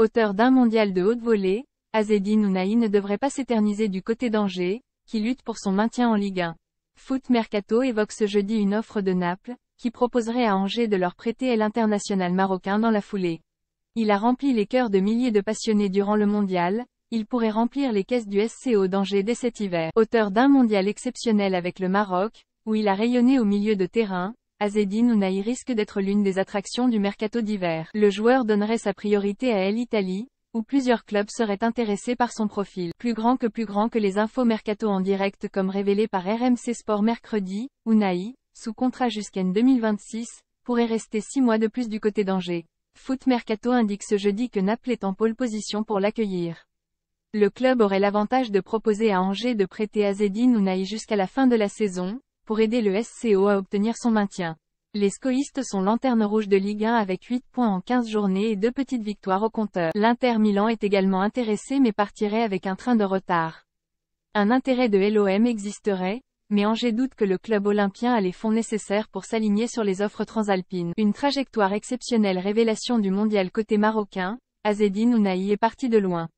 Auteur d'un mondial de haute volée, Azedine Ounaï ne devrait pas s'éterniser du côté d'Angers, qui lutte pour son maintien en Ligue 1. Foot Mercato évoque ce jeudi une offre de Naples, qui proposerait à Angers de leur prêter l'international marocain dans la foulée. Il a rempli les cœurs de milliers de passionnés durant le mondial, il pourrait remplir les caisses du SCO d'Angers dès cet hiver. Auteur d'un mondial exceptionnel avec le Maroc, où il a rayonné au milieu de terrain, Azedine Ounaï risque d'être l'une des attractions du mercato d'hiver. Le joueur donnerait sa priorité à litalie où plusieurs clubs seraient intéressés par son profil. Plus grand que plus grand que les infos mercato en direct comme révélé par RMC Sport mercredi, Ounaï, sous contrat jusqu'en 2026, pourrait rester six mois de plus du côté d'Angers. Foot Mercato indique ce jeudi que Naples est en pôle position pour l'accueillir. Le club aurait l'avantage de proposer à Angers de prêter Azedine Ounaï jusqu'à la fin de la saison, pour aider le SCO à obtenir son maintien. Les scoïstes sont lanterne rouge de Ligue 1 avec 8 points en 15 journées et deux petites victoires au compteur. L'Inter Milan est également intéressé mais partirait avec un train de retard. Un intérêt de LOM existerait, mais Angers doute que le club olympien a les fonds nécessaires pour s'aligner sur les offres transalpines. Une trajectoire exceptionnelle révélation du mondial côté marocain, Azedine Ounaï est parti de loin.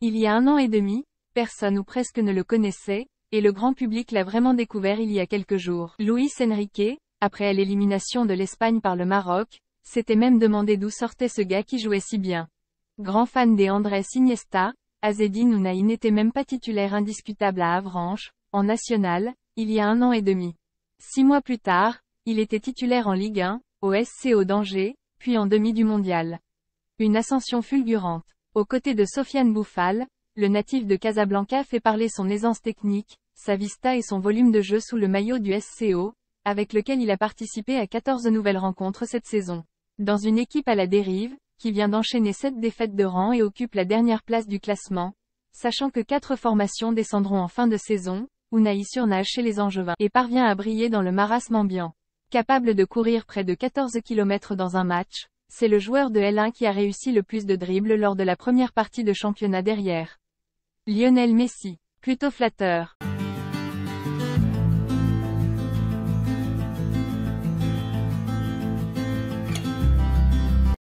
Il y a un an et demi, personne ou presque ne le connaissait, et le grand public l'a vraiment découvert il y a quelques jours. Luis Enrique, après l'élimination de l'Espagne par le Maroc, s'était même demandé d'où sortait ce gars qui jouait si bien. Grand fan des Andrés Iniesta, Azedine Unai n'était même pas titulaire indiscutable à Avranches, en national, il y a un an et demi. Six mois plus tard, il était titulaire en Ligue 1, au SCO d'Angers, puis en demi du mondial. Une ascension fulgurante. Aux côtés de Sofiane Bouffal, le natif de Casablanca fait parler son aisance technique, sa vista et son volume de jeu sous le maillot du SCO, avec lequel il a participé à 14 nouvelles rencontres cette saison. Dans une équipe à la dérive, qui vient d'enchaîner 7 défaites de rang et occupe la dernière place du classement, sachant que 4 formations descendront en fin de saison, Unai surnage chez les Angevins et parvient à briller dans le marasme ambiant. Capable de courir près de 14 km dans un match, c'est le joueur de L1 qui a réussi le plus de dribbles lors de la première partie de championnat derrière. Lionel Messi, plutôt flatteur.